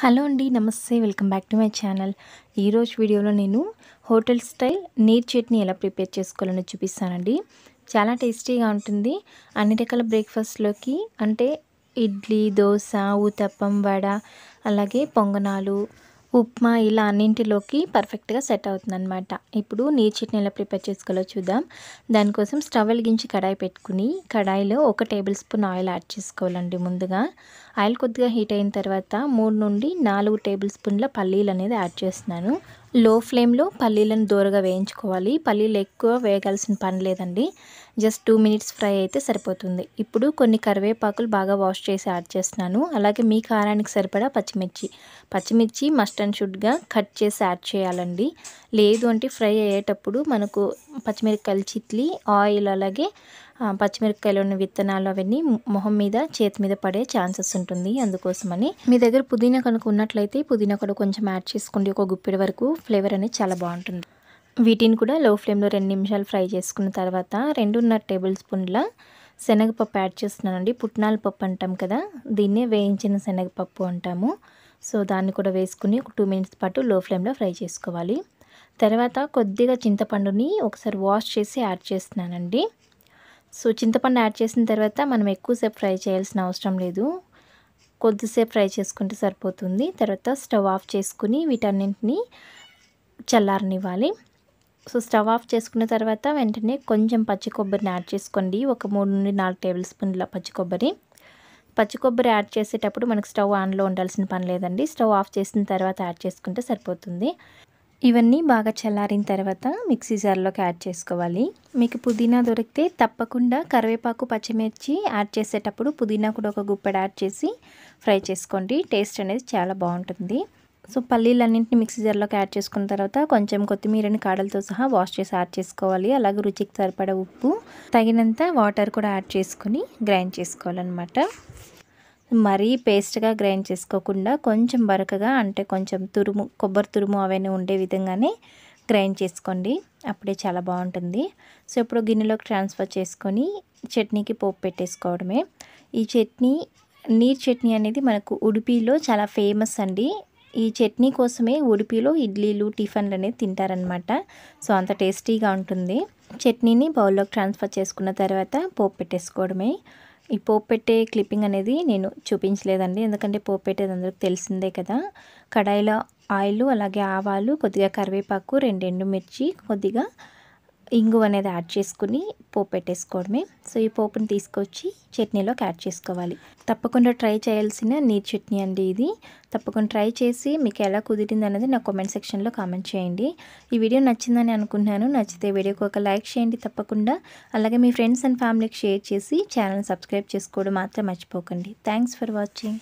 hello అండి నమస్తే welcome back to my channel ఈరోజు వీడియోలో నేను హోటల్ స్టైల్ నీర్ చట్నీ ఎలా ప్రిపేర్ చేసుకోవాలని చూపిస్తానండి చాలా టేస్టీగా ఉంటుంది అన్ని రకాల బ్రేక్ఫాస్ట్లోకి అంటే ఇడ్లీ దోశ ఊతప్పం వడ అలాగే పొంగనాలు ఉప్మా ఇలా అన్నింటిలోకి పర్ఫెక్ట్గా సెట్ అనమాట ఇప్పుడు చట్నీ ఎలా ప్రిపేర్ చేసుకోవాలో చూద్దాం దానికోసం స్టవ్ వెలిగించి కడాయి పెట్టుకుని కడాయిలో ఒక టేబుల్ స్పూన్ ఆయిల్ యాడ్ చేసుకోవాలండి ముందుగా ఆయిల్ కొద్దిగా హీట్ అయిన తర్వాత మూడు నుండి నాలుగు టేబుల్ స్పూన్ల పల్లీలు అనేది యాడ్ చేస్తున్నాను లో ఫ్లేమ్లో పల్లీలను దూరగా వేయించుకోవాలి పల్లీలు ఎక్కువ వేయగలసిన పని లేదండి జస్ట్ టూ మినిట్స్ ఫ్రై అయితే సరిపోతుంది ఇప్పుడు కొన్ని కరివేపాకులు బాగా వాష్ చేసి యాడ్ చేస్తున్నాను అలాగే మీ కారానికి సరిపడా పచ్చిమిర్చి పచ్చిమిర్చి మస్ట్ అండ్ షుడ్గా కట్ చేసి యాడ్ చేయాలండి లేదు అంటే ఫ్రై అయ్యేటప్పుడు మనకు పచ్చిమిరపకాయలు చిట్లీ ఆయిల్ అలాగే పచ్చిమిరపకాయలు విత్తనాలు అవన్నీ మొహం మీద చేతి మీద పడే ఛాన్సెస్ ఉంటుంది అందుకోసమని మీ దగ్గర పుదీనా కనుక ఉన్నట్లయితే పుదీనా కూడా కొంచెం యాడ్ చేసుకోండి ఒక గుప్పెడు వరకు ఫ్లేవర్ అనేది చాలా బాగుంటుంది వీటిని కూడా లో ఫ్లేమ్లో రెండు నిమిషాలు ఫ్రై చేసుకున్న తర్వాత రెండున్నర టేబుల్ స్పూన్ల శనగపప్పు యాడ్ చేస్తున్నానండి పుట్నాల పప్పు అంటాం కదా దీన్నే వేయించిన శనగపప్పు అంటాము సో దాన్ని కూడా వేసుకుని ఒక టూ మినిట్స్ పాటు లో ఫ్లేమ్లో ఫ్రై చేసుకోవాలి తర్వాత కొద్దిగా చింతపండుని ఒకసారి వాష్ చేసి యాడ్ చేస్తున్నానండి సో చింతపండు యాడ్ చేసిన తర్వాత మనం ఎక్కువసేపు ఫ్రై చేయాల్సిన అవసరం లేదు కొద్దిసేపు ఫ్రై చేసుకుంటే సరిపోతుంది తర్వాత స్టవ్ ఆఫ్ చేసుకుని వీటన్నింటినీ చల్లారనివ్వాలి సో స్టవ్ ఆఫ్ చేసుకున్న తర్వాత వెంటనే కొంచెం పచ్చి కొబ్బరిని యాడ్ చేసుకోండి ఒక మూడు నుండి నాలుగు టేబుల్ స్పూన్ల పచ్చి కొబ్బరి పచ్చి కొబ్బరి యాడ్ చేసేటప్పుడు మనకు స్టవ్ ఆన్లో ఉండాల్సిన పని లేదండి స్టవ్ ఆఫ్ చేసిన తర్వాత యాడ్ చేసుకుంటే సరిపోతుంది ఇవన్నీ బాగా చల్లారిన తర్వాత మిక్సీ జార్లోకి యాడ్ చేసుకోవాలి మీకు పుదీనా దొరికితే తప్పకుండా కరివేపాకు పచ్చిమిర్చి యాడ్ చేసేటప్పుడు పుదీనా కూడా ఒక గుప్పెడు యాడ్ చేసి ఫ్రై చేసుకోండి టేస్ట్ అనేది చాలా బాగుంటుంది సో పల్లీలన్నింటిని మిక్సీ జార్లోకి యాడ్ చేసుకున్న తర్వాత కొంచెం కొత్తిమీరని కాడలతో సహా వాష్ చేసి యాడ్ చేసుకోవాలి అలాగే రుచికి సరిపడే ఉప్పు తగినంత వాటర్ కూడా యాడ్ చేసుకుని గ్రైండ్ చేసుకోవాలన్నమాట మరీ పేస్ట్గా గ్రైండ్ చేసుకోకుండా కొంచెం బరకగా అంటే కొంచెం తురుము కొబ్బరి తురుము అవన్నీ ఉండే విధంగానే గ్రైండ్ చేసుకోండి అప్పుడే చాలా బాగుంటుంది సో ఇప్పుడు గిన్నెలోకి ట్రాన్స్ఫర్ చేసుకొని చట్నీకి పోపు పెట్టేసుకోవడమే ఈ చట్నీ నీర్ చట్నీ అనేది మనకు ఉడిపిలో చాలా ఫేమస్ అండి ఈ చట్నీ కోసమే ఉడిపిలో ఇడ్లీలు టిఫిన్లు అనేది తింటారనమాట సో అంత టేస్టీగా ఉంటుంది చట్నీని బౌల్లోకి ట్రాన్స్ఫర్ చేసుకున్న తర్వాత పోపు పెట్టేసుకోవడమే ఈ పోపెట్టే క్లిప్పింగ్ అనేది నేను చూపించలేదండి ఎందుకంటే పోపెట్టేది అందరికి తెలిసిందే కదా కడాయిలో ఆయిల్ అలాగే ఆవాలు కొద్దిగా కరివేపాకు రెండు ఎండుమిర్చి కొద్దిగా ఇంగు అనేది యాడ్ చేసుకుని పోపు పెట్టేసుకోవడమే సో ఈ పోపుని తీసుకొచ్చి చట్నీలోకి యాడ్ చేసుకోవాలి తప్పకుండా ట్రై చేయాల్సిన నీర్ చట్నీ అండి ఇది తప్పకుండా ట్రై చేసి మీకు ఎలా కుదిరింది అనేది నా కామెంట్ సెక్షన్లో కామెంట్ చేయండి ఈ వీడియో నచ్చిందని అనుకున్నాను నచ్చితే వీడియోకి ఒక లైక్ చేయండి తప్పకుండా అలాగే మీ ఫ్రెండ్స్ అండ్ ఫ్యామిలీకి షేర్ చేసి ఛానల్ సబ్స్క్రైబ్ చేసుకోవడం మాత్రం మర్చిపోకండి థ్యాంక్స్ ఫర్ వాచింగ్